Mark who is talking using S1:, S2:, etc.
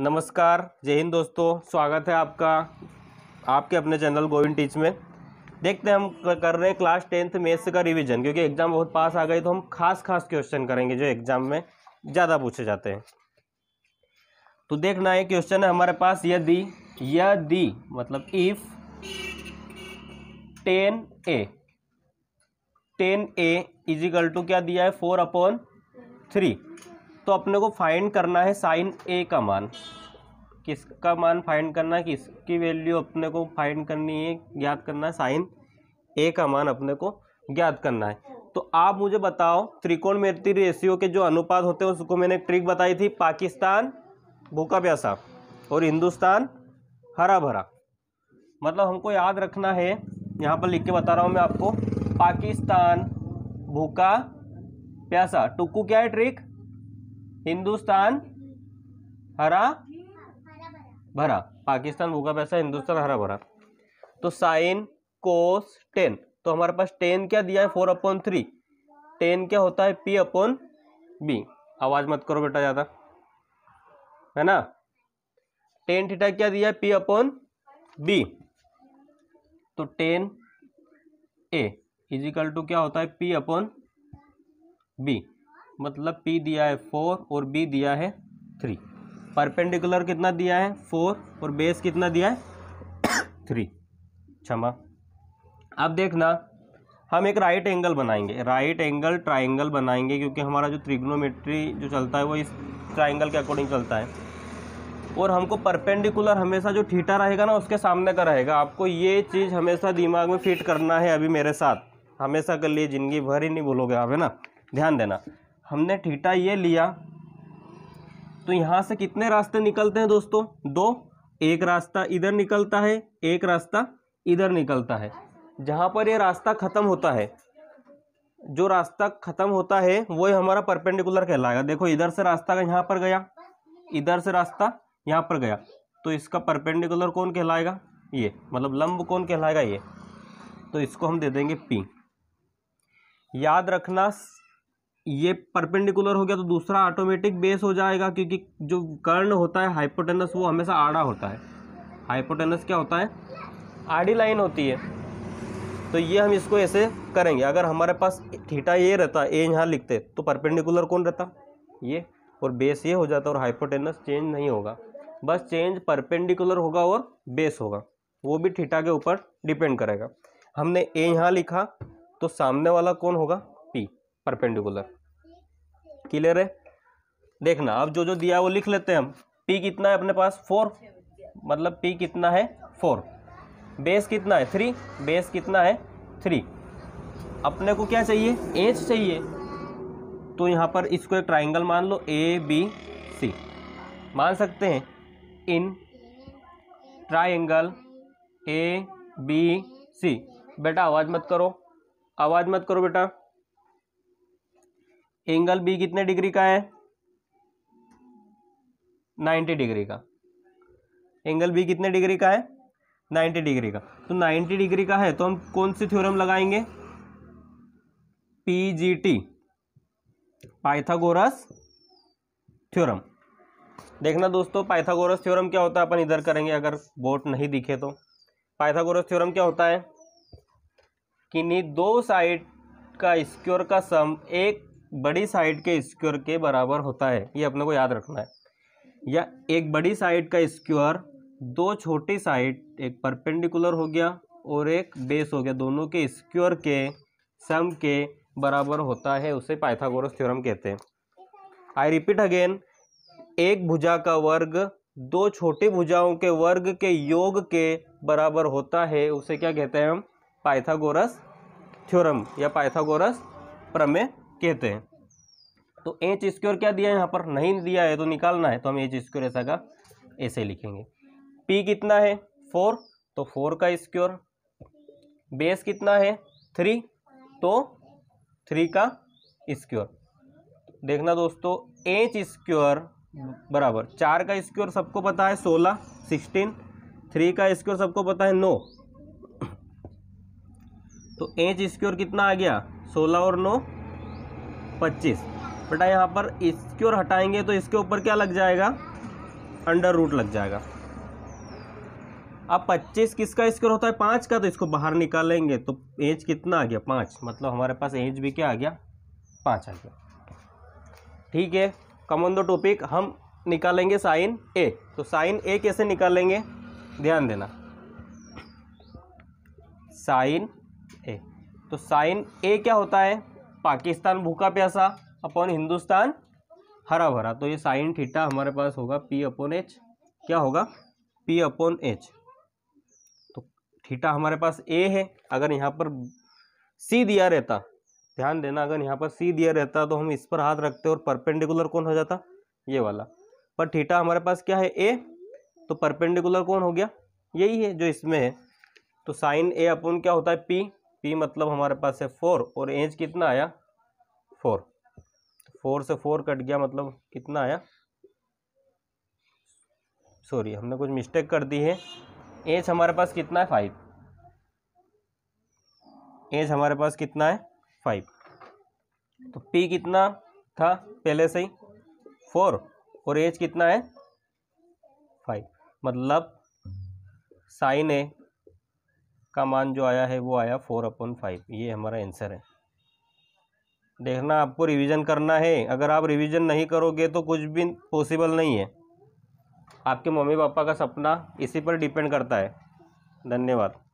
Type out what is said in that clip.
S1: नमस्कार जय हिंद दोस्तों स्वागत है आपका आपके अपने चैनल गोविंद टीच में देखते हैं हम कर रहे हैं क्लास टेंथ मेथ्स का रिवीजन क्योंकि एग्ज़ाम बहुत पास आ गए तो हम खास खास क्वेश्चन करेंगे जो एग्ज़ाम में ज़्यादा पूछे जाते हैं तो देखना है क्वेश्चन है हमारे पास यदि यदि मतलब if tan A tan A equal to क्या दिया है फोर अपॉन थ्री तो अपने को फाइंड करना है साइन ए का मान किसका मान फाइंड करना है किसकी वैल्यू अपने को फाइंड करनी है ज्ञात करना है साइन ए का मान अपने को ज्ञात करना है तो आप मुझे बताओ त्रिकोणमिति रेशियो के जो अनुपात होते हैं उसको मैंने एक ट्रिक बताई थी पाकिस्तान भूखा प्यासा और हिंदुस्तान हरा भरा मतलब हमको याद रखना है यहाँ पर लिख के बता रहा हूँ मैं आपको पाकिस्तान भूखा प्यासा टुक्कू क्या है ट्रिक हिंदुस्तान हरा भरा पाकिस्तान भूखा पैसा हिंदुस्तान हरा भरा तो साइन कोस टेन तो हमारे पास टेन क्या दिया है फोर अपॉन थ्री टेन क्या होता है पी अपॉन बी आवाज़ मत करो बेटा ज़्यादा है ना टेन थीटा क्या दिया है पी अपॉन बी तो टेन ए इजिकल टू क्या होता है पी अपॉन बी मतलब पी दिया है फोर और बी दिया है थ्री परपेंडिकुलर कितना दिया है फोर और बेस कितना दिया है थ्री क्षमा अब देखना हम एक राइट एंगल बनाएंगे राइट एंगल ट्राइंगल बनाएंगे क्योंकि हमारा जो त्रिग्नोमेट्री जो चलता है वो इस ट्राइंगल के अकॉर्डिंग चलता है और हमको परपेंडिकुलर हमेशा जो ठीठा रहेगा ना उसके सामने का रहेगा आपको ये चीज़ हमेशा दिमाग में फिट करना है अभी मेरे साथ हमेशा कर लिए ज़िंदगी भर ही नहीं भूलोगे आप है ना ध्यान देना हमने ठीठा ये लिया तो यहाँ से कितने रास्ते निकलते हैं दोस्तों दो एक रास्ता इधर निकलता है एक रास्ता इधर निकलता है जहाँ पर ये रास्ता ख़त्म होता है जो रास्ता ख़त्म होता है वो हमारा परपेंडिकुलर कहलाएगा देखो इधर से रास्ता यहाँ पर गया इधर से रास्ता यहाँ पर गया तो इसका परपेंडिकुलर कौन कहलाएगा ये मतलब लंब कौन कहलाएगा ये तो इसको हम दे देंगे पी याद रखना ये परपेंडिकुलर हो गया तो दूसरा ऑटोमेटिक बेस हो जाएगा क्योंकि जो कर्ण होता है हाइपोटेनस वो हमेशा आड़ा होता है हाइपोटेनस क्या होता है आड़ी लाइन होती है तो ये हम इसको ऐसे करेंगे अगर हमारे पास थीटा ये रहता ए यहाँ लिखते तो परपेंडिकुलर कौन रहता ये और बेस ये हो जाता और हाइपोटेनस चेंज नहीं होगा बस चेंज परपेंडिकुलर होगा और बेस होगा वो भी थीटा के ऊपर डिपेंड करेगा हमने ए यहाँ लिखा तो सामने वाला कौन होगा परपेंडिकुलर क्लियर है देखना अब जो जो दिया वो लिख लेते हैं हम पी कितना है अपने पास फोर मतलब पी कितना है फोर बेस कितना है थ्री बेस कितना है थ्री अपने को क्या चाहिए एच चाहिए तो यहाँ पर इसको एक ट्राइंगल मान लो ए बी सी मान सकते हैं in triangle A B C बेटा आवाज़ मत करो आवाज़ मत करो बेटा एंगल बी कितने डिग्री का है 90 डिग्री का एंगल बी कितने डिग्री का है 90 डिग्री का तो 90 डिग्री का है तो हम कौन सी थ्योरम लगाएंगे P G T Pythagoras theorem देखना दोस्तों पाइथागोरस थ्योरम क्या होता है अपन इधर करेंगे अगर बोट नहीं दिखे तो पाइथागोरस थ्योरम क्या होता है कि नहीं दो साइड का स्क्योर का सम एक बड़ी साइड के स्क्वायर के बराबर होता है ये अपने को याद रखना है या एक बड़ी साइड का स्क्वायर दो छोटी साइड एक परपेंडिकुलर हो गया और एक बेस हो गया दोनों के स्क्वायर के सम के बराबर होता है उसे पाइथागोरस थ्योरम कहते हैं आई रिपीट अगेन एक भुजा का वर्ग दो छोटी भुजाओं के वर्ग के योग के बराबर होता है उसे क्या कहते हैं हम पाइथागोरस थ्योरम या पाइथागोरस प्रमेय कहते हैं तो एच स्क्योर क्या दिया है यहाँ पर नहीं दिया है तो निकालना है तो हम एच स्क्योर ऐसा का ऐसे लिखेंगे पी कितना है फोर तो फोर का स्क्योर बेस कितना है थ्री तो थ्री का स्क्योर देखना दोस्तों एच स्क्योर बराबर चार का स्क्योर सबको पता है सोलह सिक्सटीन थ्री का स्क्योर सबको पता है नौ तो एच स्क्योर कितना आ गया सोलह और नौ पच्चीस बेटा यहाँ पर इसके ओर हटाएंगे तो इसके ऊपर क्या लग जाएगा अंडर रूट लग जाएगा अब 25 किसका स्क्वायर होता है पाँच का तो इसको बाहर निकालेंगे तो एज कितना आ गया पाँच मतलब हमारे पास एज भी क्या आ गया पाँच आ गया ठीक है कमन दो टॉपिक हम निकालेंगे साइन ए तो साइन ए कैसे निकालेंगे ध्यान देना साइन ए तो साइन ए क्या होता है पाकिस्तान भूखा प्यासा अपॉन हिंदुस्तान हरा भरा तो ये साइन थीटा हमारे पास होगा पी अपॉन एच क्या होगा पी अपॉन एच तो थीटा हमारे पास ए है अगर यहाँ पर सी दिया रहता ध्यान देना अगर यहाँ पर सी दिया रहता तो हम इस पर हाथ रखते और परपेंडिकुलर कौन हो जाता ये वाला पर थीटा हमारे पास क्या है ए तो परपेंडिकुलर कौन हो गया यही है जो इसमें है तो साइन ए अपन क्या होता है पी पी मतलब हमारे पास है फोर और एज कितना आया फोर फोर से फोर कट गया मतलब कितना आया सॉरी हमने कुछ मिस्टेक कर दी है एज हमारे पास कितना है फाइव एज हमारे पास कितना है फाइव तो पी कितना था पहले से ही फोर और एज कितना है फाइव मतलब साइन ए का मान जो आया है वो आया फोर अपॉन फाइव ये हमारा आंसर है देखना आपको रिवीजन करना है अगर आप रिवीजन नहीं करोगे तो कुछ भी पॉसिबल नहीं है आपके मम्मी पापा का सपना इसी पर डिपेंड करता है धन्यवाद